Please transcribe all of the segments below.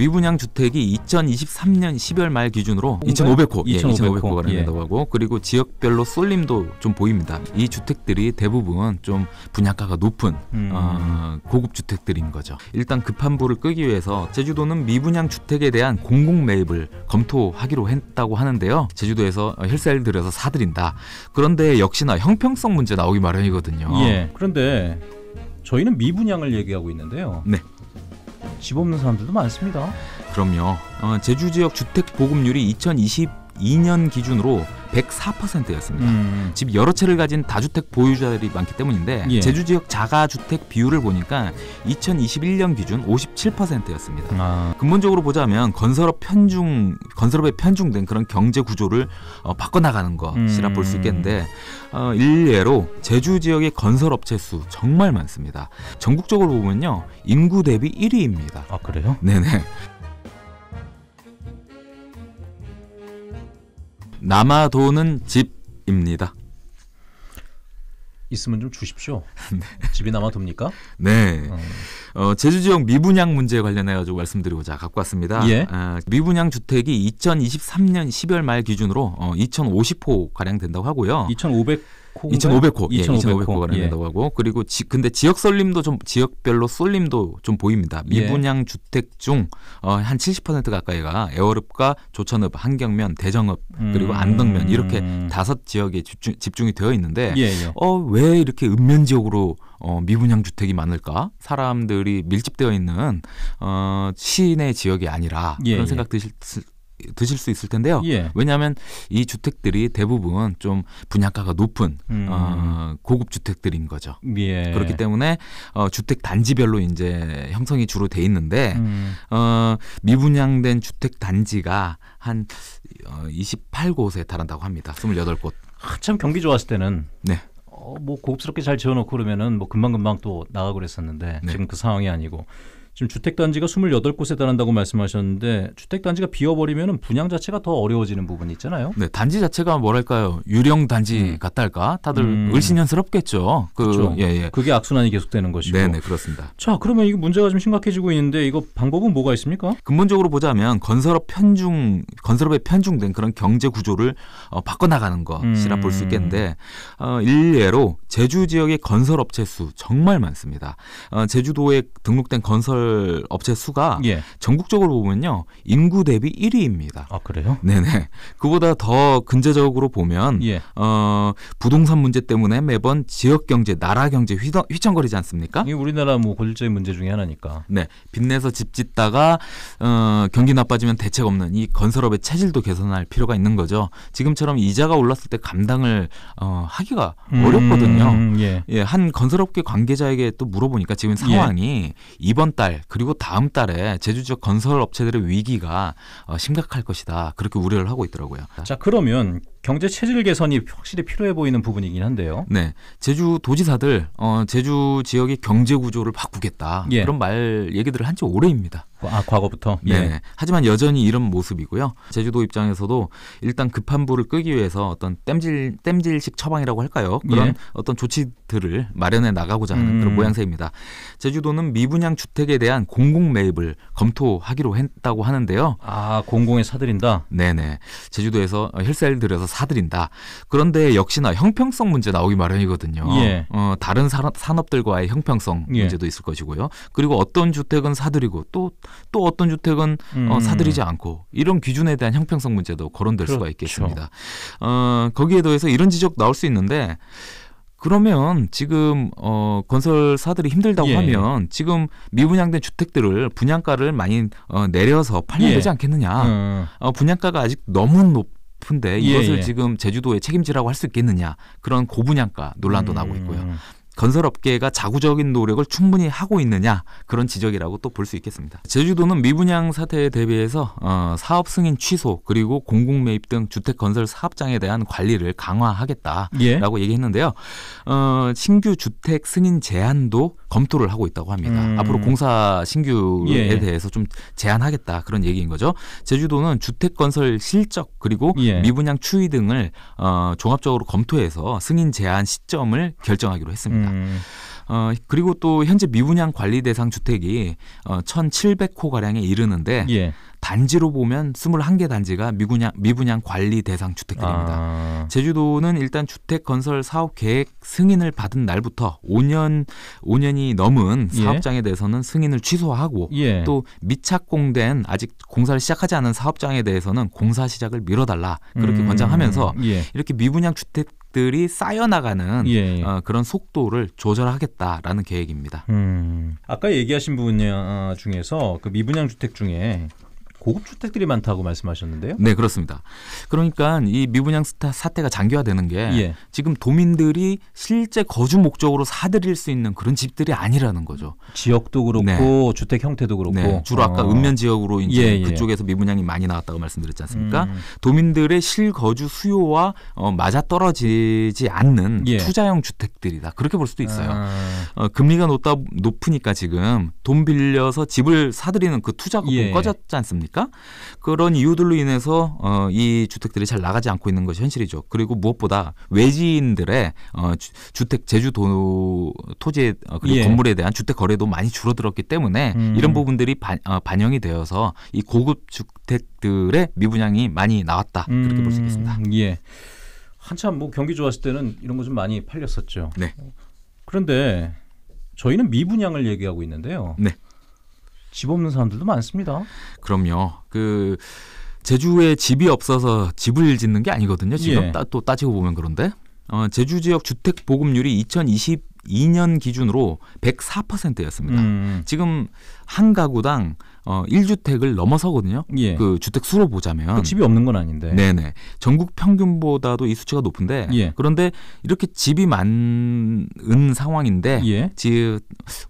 미분양 주택이 2023년 12월 말 기준으로 2,500호, 예, 2,500호가 된다고 예. 하고 그리고 지역별로 쏠림도 좀 보입니다. 이 주택들이 대부분 좀 분양가가 높은 음. 어, 고급 주택들인 거죠. 일단 급한 불을 끄기 위해서 제주도는 미분양 주택에 대한 공공 매입을 검토하기로 했다고 하는데요. 제주도에서 헬스를 들여서 사들인다. 그런데 역시나 형평성 문제 나오기 마련이거든요. 예. 그런데 저희는 미분양을 얘기하고 있는데요. 네. 집 없는 사람들도 많습니다. 그럼요. 어, 제주 지역 주택 보급률이 2020 2002년 기준으로 104%였습니다. 음. 집 여러 채를 가진 다주택 보유자들이 많기 때문인데 예. 제주 지역 자가주택 비율을 보니까 2021년 기준 57%였습니다. 아. 근본적으로 보자면 건설업 편중 건설업에 편중된 그런 경제 구조를 어, 바꿔나가는 것이라 음. 볼수 있겠는데 어, 일례로 제주 지역의 건설업체 수 정말 많습니다. 전국적으로 보면요 인구 대비 1위입니다. 아 그래요? 네네. 남아도는 집입니다. 있으면 좀 주십시오. 네. 집이 남아둡니까? 네. 음. 어, 제주 지역 미분양 문제 에 관련해 가지고 말씀드리고자 갖고 왔습니다. 예. 어, 미분양 주택이 2023년 12월 말 기준으로 어, 2,050호 가량 된다고 하고요. 2,500 2,500호, 예, 2,500호 가량 된다고 하고 그리고 지, 근데 지역 쏠림도 좀 지역별로 쏠림도 좀 보입니다. 예. 미분양 예. 주택 중한 어, 70% 가까이가 애월읍과 조천읍, 한경면, 대정읍 그리고 음. 안덕면 이렇게 다섯 지역에 집중, 이 되어 있는데 예, 예. 어왜 이렇게 읍면 지역으로 어, 미분양 주택이 많을까? 사람들이 밀집되어 있는 어, 시내 지역이 아니라 예, 그런 예. 생각 드실 드실 수 있을 텐데요. 예. 왜냐하면 이 주택들이 대부분 좀 분양가가 높은 음. 어, 고급 주택들인 거죠. 예. 그렇기 때문에 어, 주택 단지별로 이제 형성이 주로 돼 있는데 음. 어, 미분양된 주택 단지가 한 어, 28곳에 달한다고 합니다. 28곳. 한참 경기 좋았을 때는 네. 어, 뭐 고급스럽게 잘 지어놓고 그러면은 뭐 금방 금방 또 나가고 그랬었는데 네. 지금 그 상황이 아니고 지금 주택 단지가 28곳에 달한다고 말씀하셨는데 주택 단지가 비어버리면 분양 자체가 더 어려워지는 부분이 있잖아요. 네, 단지 자체가 뭐랄까요 유령 단지 음. 같달까 다들 음. 을신연스럽겠죠. 그, 그렇죠. 예, 예. 그게 악순환이 계속되는 것이고. 네, 네, 그렇습니다. 자, 그러면 이 문제가 좀 심각해지고 있는데 이거 방법은 뭐가 있습니까? 근본적으로 보자면 건설업 편중 건설업에 편중된 그런 경제 구조를 어, 바꿔나가는 것이라 음. 볼수 있겠는데 어, 일례로 제주 지역의 건설업체 수 정말 많습니다. 어, 제주도에 등록된 건설 건설 업체 수가 예. 전국적으로 보면요 인구 대비 1위입니다. 아 그래요? 네네. 그보다 더 근제적으로 보면 예. 어, 부동산 문제 때문에 매번 지역 경제, 나라 경제 휘청, 휘청거리지 않습니까? 이 우리나라 뭐 고질적인 문제 중에 하나니까. 네, 빚내서 집 짓다가 어, 경기 나빠지면 대책 없는 이 건설업의 체질도 개선할 필요가 있는 거죠. 지금처럼 이자가 올랐을 때 감당을 어, 하기가 음, 어렵거든요. 예. 예, 한 건설업계 관계자에게 또 물어보니까 지금 상황이 예. 이번 달달 그리고 다음 달에 제주 지역 건설 업체들의 위기가 어, 심각할 것이다. 그렇게 우려를 하고 있더라고요. 자, 그러면 경제 체질 개선이 확실히 필요해 보이는 부분이긴 한데요. 네, 제주 도지사들 어, 제주 지역의 경제 구조를 바꾸겠다 예. 그런 말 얘기들을 한 지 오래입니다. 아, 과거부터. 예. 네. 하지만 여전히 이런 모습이고요. 제주도 입장에서도 일단 급한 불을 끄기 위해서 어떤 땜질 땜질식 처방이라고 할까요? 그런 예. 어떤 조치들을 마련해 나가고자 하는 음. 그런 모양새입니다. 제주도는 미분양 주택에 대한 공공 매입을 검토하기로 했다고 하는데요. 아, 공공에 사들인다. 네, 네. 제주도에서 혈세를 어, 들여서 사들인다. 그런데 역시나 형평성 문제 나오기 마련이거든요. 예. 어, 다른 사, 산업들과의 형평성 예. 문제도 있을 것이고요. 그리고 어떤 주택은 사들이고 또또 또 어떤 주택은 어, 음. 어, 사들이지 않고 이런 기준에 대한 형평성 문제도 거론될 그렇죠. 수가 있겠습니다. 어, 거기에 더해서 이런 지적 나올 수 있는데 그러면 지금 어 건설사들이 힘들다고 예. 하면 지금 미분양된 주택들을 분양가를 많이 어 내려서 팔면 예. 되지 않겠느냐? 음. 어 분양가가 아직 너무 높 높은데 예, 이것을 예, 지금 제주도의 책임지라고 할 수 있겠느냐 그런 고분양가 논란도 음. 나고 있고요. 건설업계가 자구적인 노력을 충분히 하고 있느냐 그런 지적이라고 또 볼 수 있겠습니다. 제주도는 미분양 사태에 대비해서 어, 사업 승인 취소 그리고 공공 매입 등 주택 건설 사업장에 대한 관리를 강화하겠다라고 예. 얘기했는데요. 어, 신규 주택 승인 제한도 검토를 하고 있다고 합니다. 음. 앞으로 공사 신규에 예. 예. 대해서 좀 제한하겠다 그런 얘기인 거죠. 제주도는 주택 건설 실적 그리고 예. 미분양 추이 등을 어, 종합적으로 검토해서 승인 제한 시점을 결정하기로 했습니다. 음. 어, 그리고 또 현재 미분양 관리 대상 주택이 어, 1,700호 가량에 이르는데 예. 단지로 보면 21개 단지가 미분양, 미분양 관리 대상 주택들입니다. 아. 제주도는 일단 주택 건설 사업 계획 승인을 받은 날부터 5년 5년이 넘은 예. 사업장에 대해서는 승인을 취소하고 예. 또 미착공된 아직 공사를 시작하지 않은 사업장에 대해서는 공사 시작을 미뤄달라 그렇게 음. 권장하면서 예. 이렇게 미분양 주택 들이 쌓여나가는 예. 어, 그런 속도를 조절하겠다라는 계획입니다. 음. 아까 얘기하신 부분 어, 중에서 그 미분양 주택 중에 고급 주택들이 많다고 말씀하셨는데요. 네, 그렇습니다. 그러니까 이 미분양 사태가 장기화되는 게 예. 지금 도민들이 실제 거주 목적으로 사들일 수 있는 그런 집들이 아니라는 거죠. 지역도 그렇고 네. 주택 형태도 그렇고 네, 주로 아까 어. 읍면 지역으로 이제 예, 예. 그쪽에서 미분양이 많이 나왔다고 말씀드렸지 않습니까? 음. 도민들의 실거주 수요와 어, 맞아떨어지지 않는 예. 투자형 주택들이다. 그렇게 볼 수도 있어요. 아. 어, 금리가 높다 높으니까 지금 돈 빌려서 집을 사들이는 그투자 급금 예. 꺼졌지 않습니까? 않습니까? 그런 이유들로 인해서 어, 이 주택들이 잘 나가지 않고 있는 것이 현실이죠. 그리고 무엇보다 외지인들의 어, 주, 택 제주도 토지 어, 그리고 예. 건물에 대한 주택 거래도 많이 줄어들었기 때문에 음. 이런 부분들이 바, 어, 반영이 되어서 이 고급 주택들의 미분양이 많이 나왔다 그렇게 볼 수 있습니다 음, 예. 한참 뭐 경기 좋았을 때는 이런 거 좀 많이 팔렸었죠. 네. 그런데 저희는 미분양을 얘기하고 있는데요. 네. 집 없는 사람들도 많습니다. 그럼요. 그 제주에 집이 없어서 집을 짓는 게 아니거든요. 지금 예. 따, 또 따지고 보면 그런데 어, 제주 지역 주택 보급률이 2022년 기준으로 104%였습니다. 음. 지금 한 가구당 어, 1주택을 넘어서거든요. 예. 그 주택 수로 보자면 그 집이 없는 건 아닌데. 네네. 전국 평균보다도 이 수치가 높은데 예. 그런데 이렇게 집이 많은 상황인데 예. 지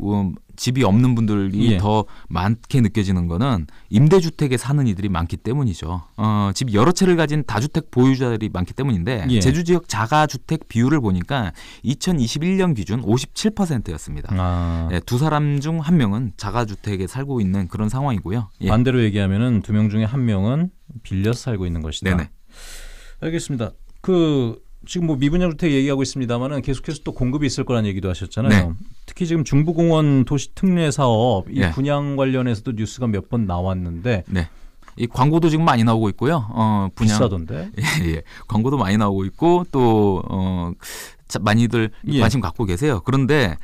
음, 집이 없는 분들이 예. 더 많게 느껴지는 거는 임대주택에 사는 이들이 많기 때문이죠. 어, 집 여러 채를 가진 다주택 보유자들이 많기 때문인데 예. 제주 지역 자가주택 비율을 보니까 2021년 기준 57%였습니다. 아. 예, 두 사람 중 한 명은 자가주택에 살고 있는 그런 상황이고요. 예. 반대로 얘기하면은 두 명 중에 한 명은 빌려서 살고 있는 것이다. 네네. 알겠습니다. 그 지금 뭐 미분양 주택 얘기하고 있습니다만은 계속해서 또 공급이 있을 거라는 얘기도 하셨잖아요. 네. 특히 지금 중부공원 도시 특례 사업 이 네. 분양 관련해서도 뉴스가 몇 번 나왔는데 네. 이 광고도 지금 많이 나오고 있고요. 어, 분양 비싸던데. 예, 예. 광고도 많이 나오고 있고 또 어, 많이들 예. 관심 갖고 계세요. 그런데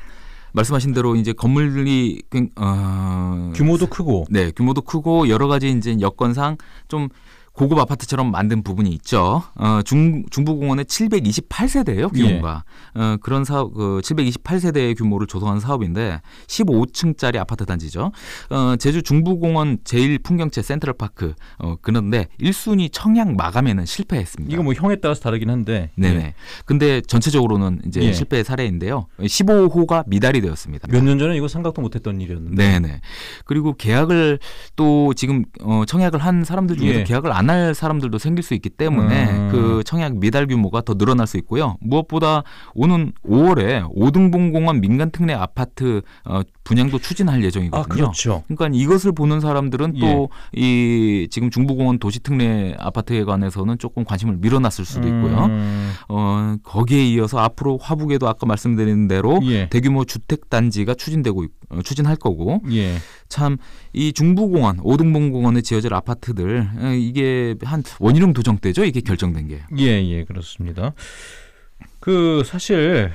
말씀하신 대로 이제 건물이 어, 규모도 크고 네 규모도 크고 여러 가지 이제 여건상 좀 고급 아파트처럼 만든 부분이 있죠. 어, 중, 중부공원의 728세대예요 규모가. 예. 어, 그런 사업, 그 728세대의 규모를 조성한 사업인데 15층짜리 아파트 단지죠. 어, 제주 중부공원 제1풍경채 센트럴파크. 어, 그런데 1순위 청약 마감에는 실패했습니다. 이거 뭐 형에 따라서 다르긴 한데. 네네. 예. 근데 전체적으로는 이제 예. 실패 사례인데요. 15호가 미달이 되었습니다. 몇 년 전에 이거 생각도 못했던 일이었는데. 네네. 그리고 계약을 또 지금 어, 청약을 한 사람들 중에서 예. 계약을 안 안할 사람들도 생길 수 있기 때문에 음. 그 청약 미달 규모가 더 늘어날 수 있고요. 무엇보다 오는 5월에 오등봉 공원 민간 특례 아파트 어, 분양도 추진할 예정이거든요. 아, 그렇죠. 그러니까 이것을 보는 사람들은 또이 예. 지금 중부공원 도시특례 아파트에 관해서는 조금 관심을 밀어놨을 수도 있고요. 음. 어, 거기에 이어서 앞으로 화북에도 아까 말씀드린 대로 예. 대규모 주택 단지가 추진되고 있고 어, 추진할 거고 예. 참이 중부공원 오등봉공원에 지어질 아파트들 어, 이게 한 원희룡 도정 때죠 이게 결정된 게 예예 예, 그렇습니다 그 사실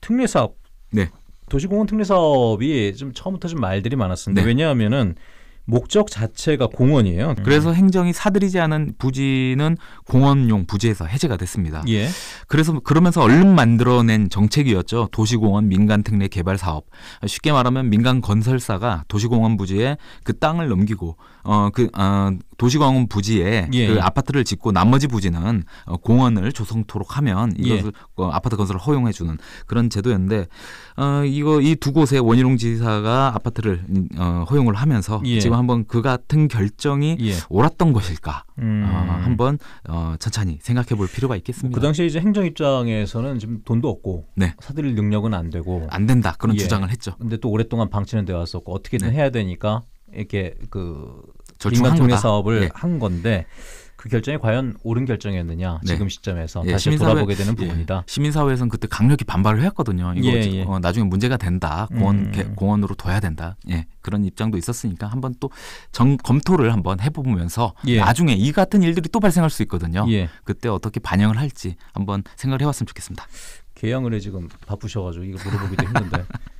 특례 사업 네. 도시공원 특례 사업이 좀 처음부터 좀 말들이 많았습니다 네. 왜냐하면은 목적 자체가 공원이에요. 음. 그래서 행정이 사들이지 않은 부지는 공원용 부지에서 해제가 됐습니다. 예. 그래서 그러면서 얼른 만들어낸 정책이었죠. 도시공원 민간특례 개발 사업. 쉽게 말하면 민간 건설사가 도시공원 부지에 그 땅을 넘기고 어그 어, 그, 어 도시광원 부지에 예. 그 예. 아파트를 짓고 나머지 부지는 어, 공원을 조성토록 하면 이것을 예. 그 아파트 건설을 허용해 주는 그런 제도였는데 어 이거 이 두 곳에 원희룡 지사가 아파트를 음, 어 허용을 하면서 예. 지금 한번 그 같은 결정이 예. 옳았던 것일까 음. 어 한번 어 천천히 생각해 볼 필요가 있겠습니다. 그 당시에 이제 행정 입장에서는 지금 돈도 없고 네. 사들일 능력은 안 되고 안 된다 그런 예. 주장을 했죠. 근데 또 오랫동안 방치는 되었었고 어떻게든 네. 해야 되니까 이렇게 그 민간통의 사업을 예. 한 건데 그 결정이 과연 옳은 결정이었느냐 네. 지금 시점에서 예, 다시 시민사회, 돌아보게 되는 예. 부분이다. 예, 시민사회에서는 그때 강력히 반발을 했거든요. 이거 예, 예, 어, 나중에 문제가 된다. 공원 음. 개, 공원으로 둬야 된다. 예, 그런 입장도 있었으니까 한번 또 정, 검토를 한번 해보면서 예. 나중에 이 같은 일들이 또 발생할 수 있거든요. 그때 어떻게 반영을 할지 한번 생각을 해봤으면 좋겠습니다. 개영을 해 지금 바쁘셔가지고 이거 물어보기도 힘든데